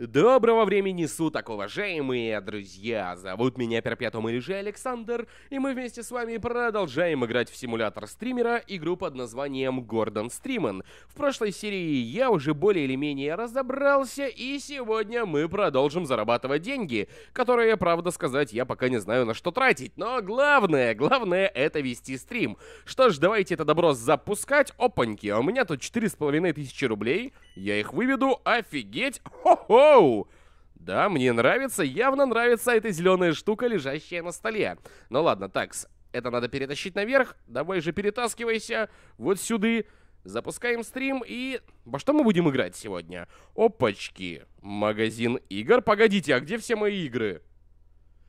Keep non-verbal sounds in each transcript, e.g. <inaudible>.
Доброго времени суток, уважаемые друзья! Зовут меня Перпетум или же Александр, и мы вместе с вами продолжаем играть в симулятор стримера, игру под названием Гордон Стримен. В прошлой серии я уже более или менее разобрался, и сегодня мы продолжим зарабатывать деньги, которые, правда сказать, я пока не знаю на что тратить, но главное, главное это вести стрим. Что ж, давайте это добро запускать. Опаньки, а у меня тут 4500 рублей, я их выведу, офигеть! Хо-хо! Воу! Да, мне нравится, явно нравится эта зеленая штука, лежащая на столе. Ну ладно, такс, это надо перетащить наверх. Давай же перетаскивайся вот сюда. Запускаем стрим и... Во что мы будем играть сегодня? Опачки. Магазин игр. Погодите, а где все мои игры?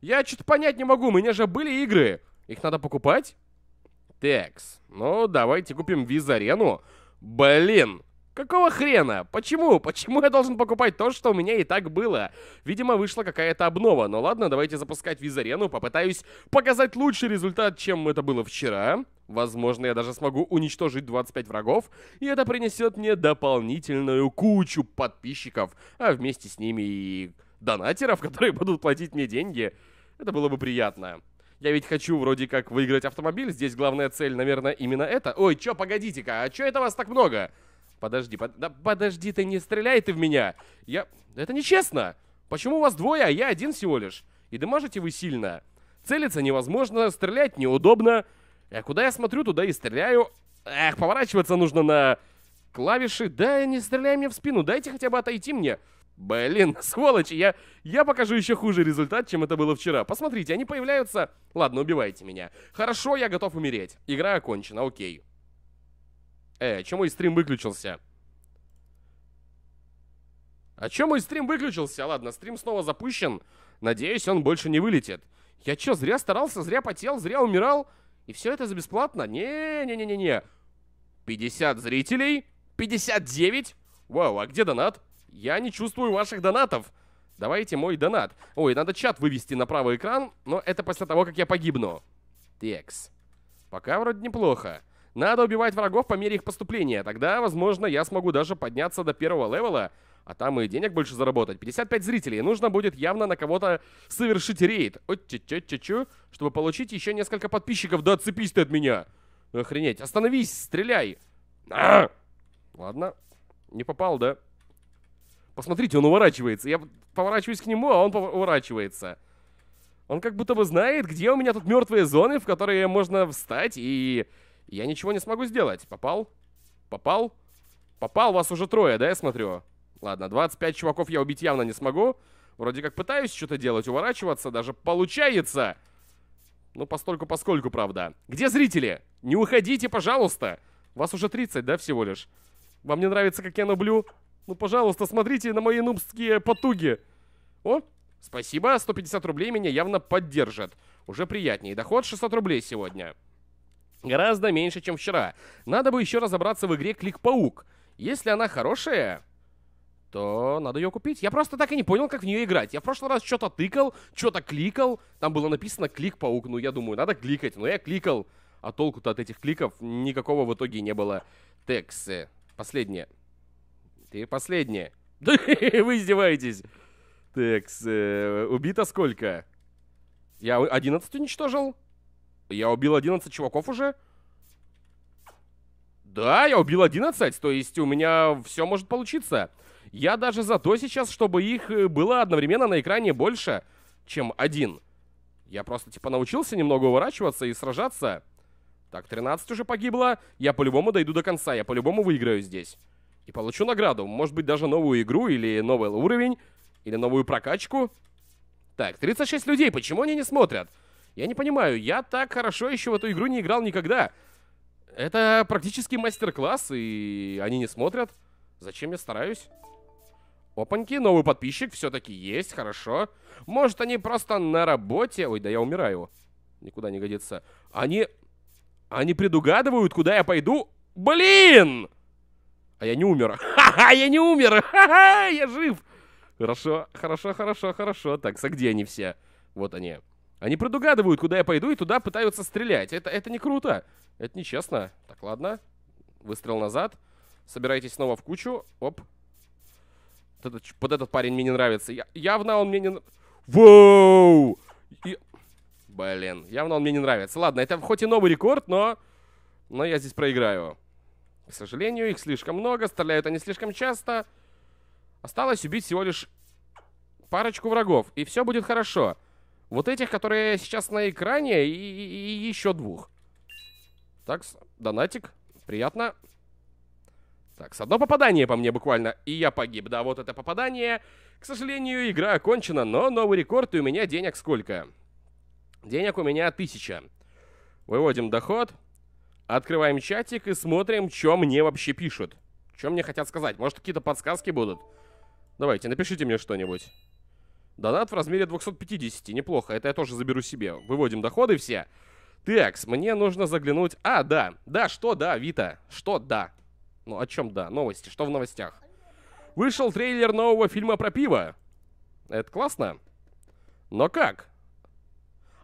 Я что-то понять не могу, у меня же были игры. Их надо покупать? Текс. Ну, давайте купим виз-арену. Блин. Какого хрена? Почему? Почему я должен покупать то, что у меня и так было? Видимо, вышла какая-то обнова. Но ну ладно, давайте запускать визарену. Попытаюсь показать лучший результат, чем это было вчера. Возможно, я даже смогу уничтожить 25 врагов, и это принесет мне дополнительную кучу подписчиков, а вместе с ними и донатеров, которые <laughs> будут платить мне деньги. Это было бы приятно. Я ведь хочу вроде как выиграть автомобиль, здесь главная цель, наверное, именно это. Ой, чё, погодите-ка, а чё это вас так много? Подожди, под... да подожди, ты не стреляй ты в меня! Я... Это нечестно! Почему вас двое, а я один всего лишь? И дамажите вы сильно. Целиться невозможно, стрелять неудобно. А куда я смотрю, туда и стреляю. Эх, поворачиваться нужно на клавиши. Да, не стреляй мне в спину, дайте хотя бы отойти мне. Блин, <laughs> сволочи, я, я покажу еще хуже результат, чем это было вчера. Посмотрите, они появляются... Ладно, убивайте меня. Хорошо, я готов умереть. Игра окончена, окей. Э, а чё мой стрим выключился? А чё мой стрим выключился? Ладно, стрим снова запущен. Надеюсь, он больше не вылетит. Я чё, зря старался, зря потел, зря умирал? И все это за бесплатно? Не-не-не-не-не. 50 зрителей? 59? Вау, а где донат? Я не чувствую ваших донатов. Давайте мой донат. Ой, надо чат вывести на правый экран, но это после того, как я погибну. Текс. Пока вроде неплохо. Надо убивать врагов по мере их поступления, тогда, возможно, я смогу даже подняться до первого левела, а там и денег больше заработать. 55 зрителей, нужно будет явно на кого-то совершить рейд, о чё чё чё чтобы получить еще несколько подписчиков, да отцепись ты от меня! Охренеть, остановись, стреляй! А! Ладно, не попал, да? Посмотрите, он уворачивается. Я поворачиваюсь к нему, а он уворачивается. Он как будто бы знает, где у меня тут мертвые зоны, в которые можно встать и я ничего не смогу сделать. Попал? Попал? Попал, вас уже трое, да, я смотрю? Ладно, 25 чуваков я убить явно не смогу. Вроде как пытаюсь что-то делать, уворачиваться, даже получается. Ну, постольку поскольку, правда. Где зрители? Не уходите, пожалуйста. Вас уже 30, да, всего лишь? Вам не нравится, как я наблю? Ну, пожалуйста, смотрите на мои нубские потуги. О, спасибо, 150 рублей меня явно поддержат. Уже приятнее. Доход 600 рублей сегодня. Гораздо меньше, чем вчера. Надо бы еще разобраться в игре Клик-паук. Если она хорошая, то надо ее купить. Я просто так и не понял, как в нее играть. Я в прошлый раз что-то тыкал, что-то кликал. Там было написано клик-паук. Ну, я думаю, надо кликать. Но я кликал. А толку-то от этих кликов никакого в итоге не было. Тексы. Последнее. Ты последнее. <laughs> Да <laughs> вы издеваетесь. Текс, убито сколько? Я 11 уничтожил? Я убил 11 чуваков уже? Да, я убил 11, то есть у меня все может получиться. Я даже за то сейчас, чтобы их э, было одновременно на экране больше, чем один. Я просто типа научился немного уворачиваться и сражаться. Так, 13 уже погибло. Я по-любому дойду до конца, я по-любому выиграю здесь. И получу награду. Может быть, даже новую игру, или новый уровень, или новую прокачку. Так, 36 людей, почему они не смотрят? Я не понимаю, я так хорошо еще в эту игру не играл никогда. Это практически мастер-класс, и они не смотрят. Зачем я стараюсь? Опаньки, новый подписчик все-таки есть, хорошо. Может, они просто на работе... Ой, да я умираю. Никуда не годится. Они... Они предугадывают, куда я пойду? Блин! А я не умер. <laughs> Ха-ха, я не умер! Ха-ха, я жив! Хорошо, хорошо, хорошо, хорошо. Так, а где они все? Вот они. Они предугадывают, куда я пойду, и туда пытаются стрелять. Это, это не круто. Это нечестно. Так, ладно. Выстрел назад. Собирайтесь снова в кучу. Оп. Вот этот, вот этот парень мне не нравится. Я, явно он мне не... Воу! И... Блин, явно он мне не нравится. Ладно, это хоть и новый рекорд, но... Но я здесь проиграю. К сожалению, их слишком много, стреляют они слишком часто. Осталось убить всего лишь парочку врагов, и все будет хорошо. Хорошо. Вот этих, которые сейчас на экране, и, и, и еще двух. Так, донатик. Приятно. Так, с одно попадание по мне буквально, и я погиб. Да, вот это попадание. К сожалению, игра окончена, но новый рекорд, и у меня денег сколько? Денег у меня тысяча. Выводим доход. Открываем чатик и смотрим, что мне вообще пишут. Что мне хотят сказать. Может, какие-то подсказки будут? Давайте, напишите мне что-нибудь. Донат в размере 250, неплохо, это я тоже заберу себе. Выводим доходы все. Текс, мне нужно заглянуть... А, да, да, что да, Вита, что да? Ну, о чем да? Новости, что в новостях? Вышел трейлер нового фильма про пиво. Это классно. Но как?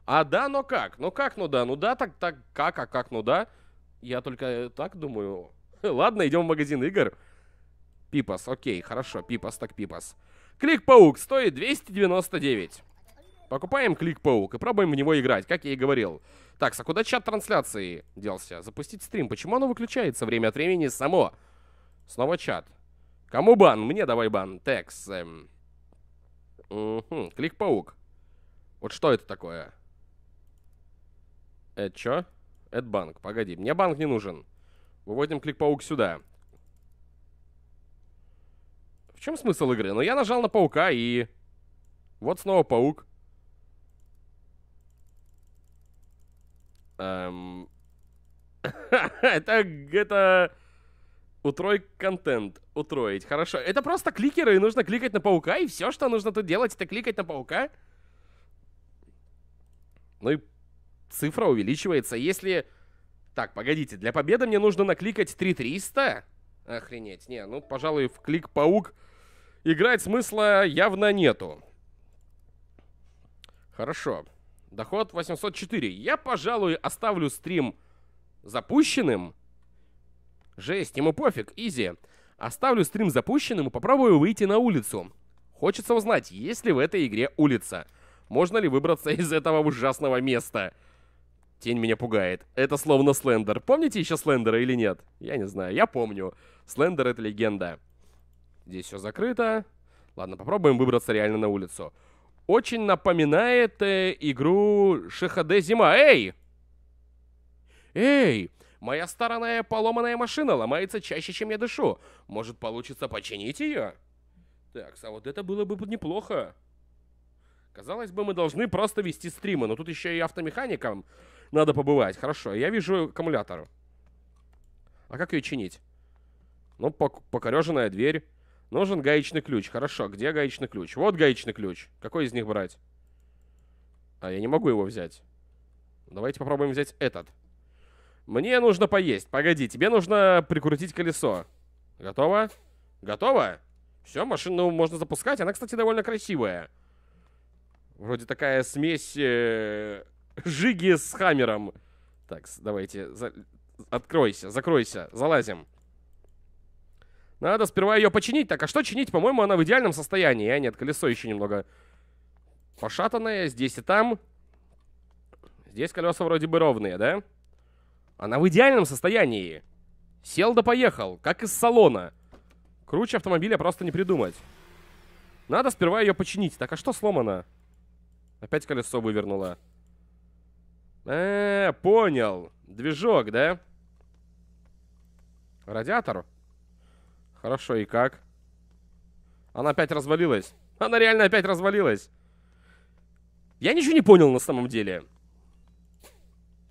А да, но как? Ну как, ну да, ну да, так, так, как, а как, ну да? Я только так думаю. <laughs> Ладно, идем в магазин игр. Пипас, окей, хорошо, пипас так Пипас. Клик-паук стоит 299. Покупаем клик-паук и пробуем в него играть, как я и говорил. Так, а куда чат трансляции делся? Запустить стрим. Почему оно выключается время от времени само? Снова чат. Кому бан? Мне давай бан. Текс. Эм. Угу. Клик-паук. Вот что это такое? Это чё? Это банк. Погоди, мне банк не нужен. Выводим клик-паук сюда. В чем смысл игры? Ну, я нажал на паука и... Вот снова паук. Эм... <laughs> это... это... утроить контент. Утроить. Хорошо. Это просто кликеры, и нужно кликать на паука, и все, что нужно тут делать, это кликать на паука. Ну и цифра увеличивается. Если... Так, погодите, для победы мне нужно накликать 3300? Охренеть. Не, ну, пожалуй, в клик паук играть смысла явно нету. Хорошо. Доход 804. Я, пожалуй, оставлю стрим запущенным. Жесть, ему пофиг, изи. Оставлю стрим запущенным и попробую выйти на улицу. Хочется узнать, есть ли в этой игре улица. Можно ли выбраться <laughs> из этого ужасного места? Тень меня пугает. Это словно Слендер. Помните еще Слендера или нет? Я не знаю. Я помню. Слендер — это легенда. Здесь все закрыто. Ладно, попробуем выбраться реально на улицу. Очень напоминает э, игру ШХД Зима. Эй! Эй! Моя старая поломанная машина ломается чаще, чем я дышу. Может, получится починить ее? Так, а вот это было бы неплохо. Казалось бы, мы должны просто вести стримы, но тут еще и автомеханикам надо побывать. Хорошо, я вижу аккумулятор. А как ее чинить? Ну, покореженная дверь. Нужен гаечный ключ. Хорошо, где гаечный ключ? Вот гаечный ключ. Какой из них брать? А я не могу его взять. Давайте попробуем взять этот. Мне нужно поесть. Погоди, тебе нужно прикрутить колесо. Готово? Готово? Все, машину можно запускать. Она, кстати, довольно красивая. Вроде такая смесь э -э жиги с хаммером. Так, давайте. За... Откройся, закройся, залазим. Надо сперва ее починить. Так, а что чинить? По-моему, она в идеальном состоянии. А нет, колесо еще немного пошатанное. Здесь и там. Здесь колеса вроде бы ровные, да? Она в идеальном состоянии. Сел да поехал, как из салона. Круче автомобиля просто не придумать. Надо сперва ее починить. Так, а что сломано? Опять колесо вывернуло. Э, -э понял. Движок, да? Радиатор? Хорошо, и как? Она опять развалилась. Она реально опять развалилась. Я ничего не понял на самом деле.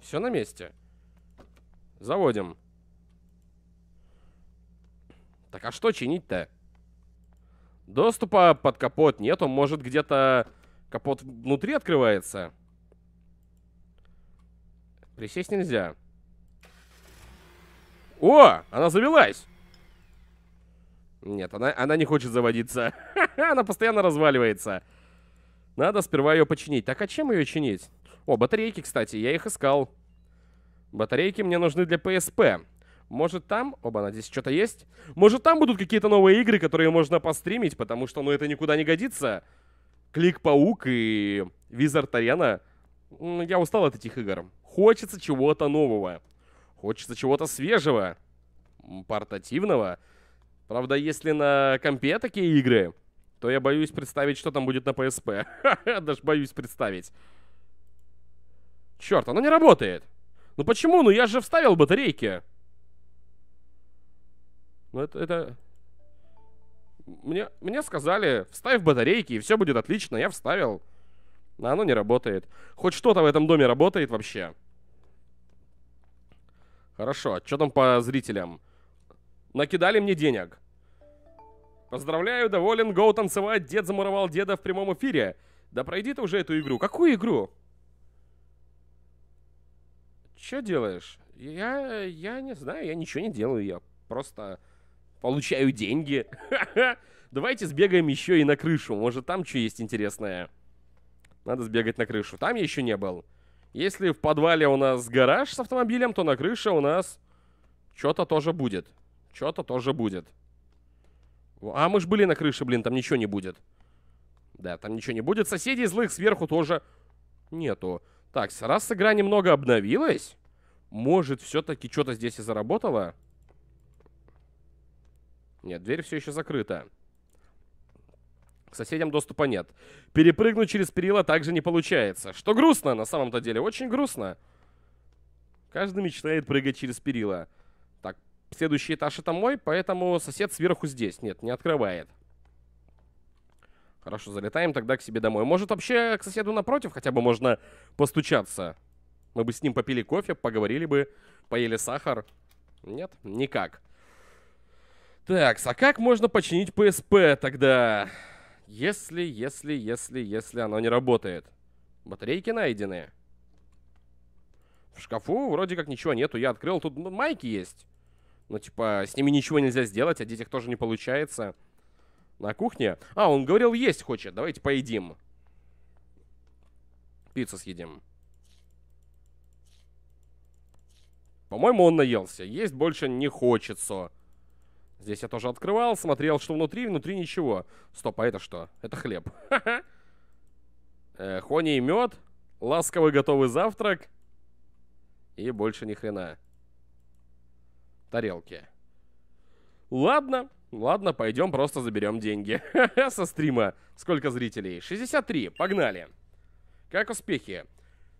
Все на месте. Заводим. Так а что чинить-то? Доступа под капот нет, он может где-то капот внутри открывается. Присесть нельзя. О, она завелась. Нет, она, она не хочет заводиться. <laughs> она постоянно разваливается. Надо сперва ее починить. Так а чем ее чинить? О, батарейки, кстати, я их искал. Батарейки мне нужны для PSP. Может там... Оба, она здесь что-то есть? Может там будут какие-то новые игры, которые можно постримить, потому что, ну, это никуда не годится. Клик-паук и Визард Арена. Я устал от этих игр. Хочется чего-то нового. Хочется чего-то свежего. Портативного. Правда, если на компе такие игры, то я боюсь представить, что там будет на PSP. <laughs> Даже боюсь представить. Черт, оно не работает. Ну почему? Ну я же вставил батарейки. Ну это... это... Мне, мне сказали, вставь батарейки, и все будет отлично. Я вставил. но оно не работает. Хоть что-то в этом доме работает вообще. Хорошо, А что там по зрителям? накидали мне денег. Поздравляю, доволен, гоу танцевать, дед замуровал деда в прямом эфире. Да пройди ты уже эту игру. Какую игру? Че делаешь? Я, я не знаю, я ничего не делаю, я просто получаю деньги. <laughs> Давайте сбегаем еще и на крышу, может там что есть интересное. Надо сбегать на крышу, там я еще не был. Если в подвале у нас гараж с автомобилем, то на крыше у нас что-то тоже будет. Что-то тоже будет. А мы ж были на крыше, блин, там ничего не будет. Да, там ничего не будет. Соседей злых сверху тоже нету. Так, раз игра немного обновилась, может, все-таки что-то здесь и заработало? Нет, дверь все еще закрыта. К соседям доступа нет. Перепрыгнуть через перила также не получается. Что грустно на самом-то деле, очень грустно. Каждый мечтает прыгать через перила. Следующий этаж это мой, поэтому сосед сверху здесь. Нет, не открывает. Хорошо, залетаем тогда к себе домой. Может, вообще к соседу напротив хотя бы можно постучаться? Мы бы с ним попили кофе, поговорили бы, поели сахар. Нет, никак. Так, а как можно починить ПСП тогда? Если, если, если, если оно не работает. Батарейки найдены. В шкафу вроде как ничего нету. Я открыл, тут майки есть. Ну, типа, с ними ничего нельзя сделать, о детях тоже не получается. На кухне? А, он говорил, есть хочет. Давайте поедим. Пиццу съедим. По-моему, он наелся. Есть больше не хочется. Здесь я тоже открывал, смотрел, что внутри, внутри ничего. Стоп, а это что? Это хлеб. Э, Хони и мед, ласковый готовый завтрак и больше ни хрена тарелки. Ладно, ладно, пойдем просто заберем деньги. <laughs> Со стрима. Сколько зрителей? 63. Погнали. Как успехи?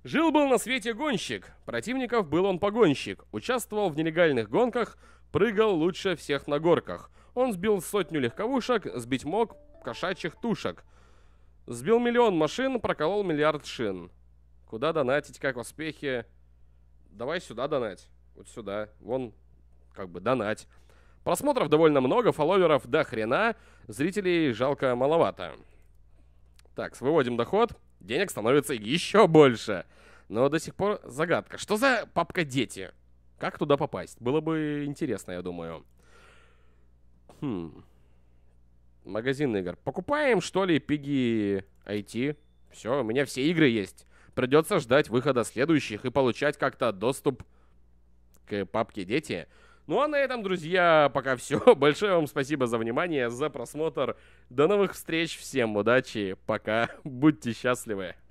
Жил-был на свете гонщик. Противников был он погонщик. Участвовал в нелегальных гонках, прыгал лучше всех на горках. Он сбил сотню легковушек, сбить мог кошачьих тушек. Сбил миллион машин, проколол миллиард шин. Куда донатить, как успехи? Давай сюда донать. Вот сюда. Вон как бы донать. Просмотров довольно много, фолловеров до хрена, зрителей жалко маловато. Так, выводим доход, денег становится еще больше. Но до сих пор загадка. Что за папка «Дети»? Как туда попасть? Было бы интересно, я думаю. Хм. Магазин игр. Покупаем, что ли, Пиги IT? Все, у меня все игры есть. Придется ждать выхода следующих и получать как-то доступ к папке «Дети». Ну а на этом, друзья, пока все. <laughs> Большое вам спасибо за внимание, за просмотр. До новых встреч, всем удачи, пока, будьте счастливы.